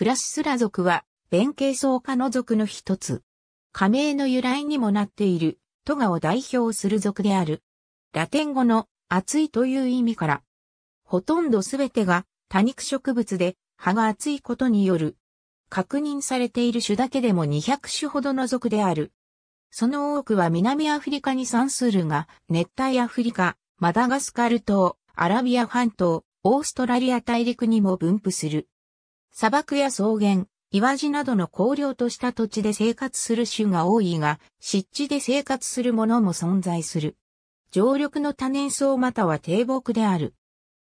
クラシスラ族は、弁慶草科の族の一つ。加盟の由来にもなっている、トガを代表する族である。ラテン語の熱いという意味から、ほとんどすべてが多肉植物で葉が厚いことによる。確認されている種だけでも200種ほどの属である。その多くは南アフリカに産するが、熱帯アフリカ、マダガスカル島、アラビア半島、オーストラリア大陸にも分布する。砂漠や草原、岩地などの荒涼とした土地で生活する種が多いが、湿地で生活するものも存在する。常緑の多年草または低木である。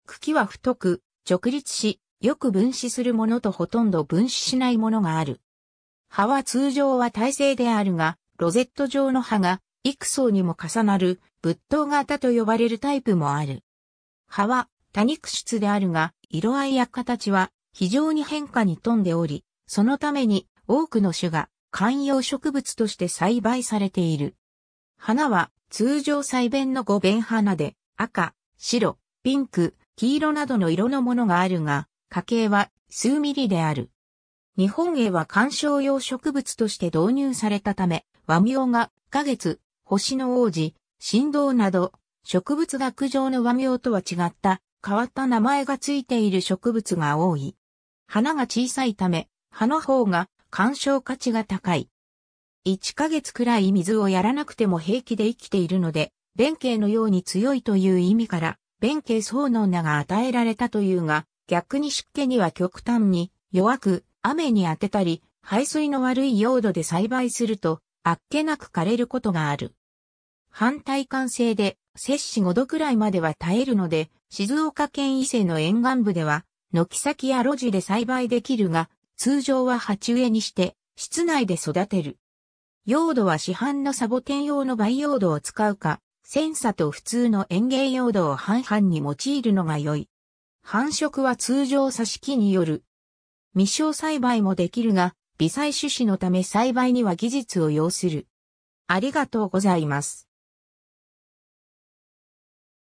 茎は太く、直立し、よく分子するものとほとんど分子しないものがある。葉は通常は耐性であるが、ロゼット状の葉が幾層にも重なる、仏頭型と呼ばれるタイプもある。葉は多肉質であるが、色合いや形は非常に変化に富んでおり、そのために多くの種が観葉植物として栽培されている。花は通常栽便の五弁花で赤、白、ピンク、黄色などの色のものがあるが、家形は数ミリである。日本へは観賞用植物として導入されたため、和名が花月、星の王子、振動など、植物学上の和名とは違った変わった名前がついている植物が多い。花が小さいため、葉の方が干渉価値が高い。1ヶ月くらい水をやらなくても平気で生きているので、弁慶のように強いという意味から、弁慶層の名が与えられたというが、逆に湿気には極端に弱く、雨に当てたり、排水の悪い用土で栽培すると、あっけなく枯れることがある。反対感性で、摂氏5度くらいまでは耐えるので、静岡県伊勢の沿岸部では、軒先や路地で栽培できるが、通常は鉢植えにして、室内で育てる。用土は市販のサボテン用の培養土を使うか、センサと普通の園芸用土を半々に用いるのが良い。繁殖は通常挿し木による。未生栽培もできるが、微細種子のため栽培には技術を要する。ありがとうございます。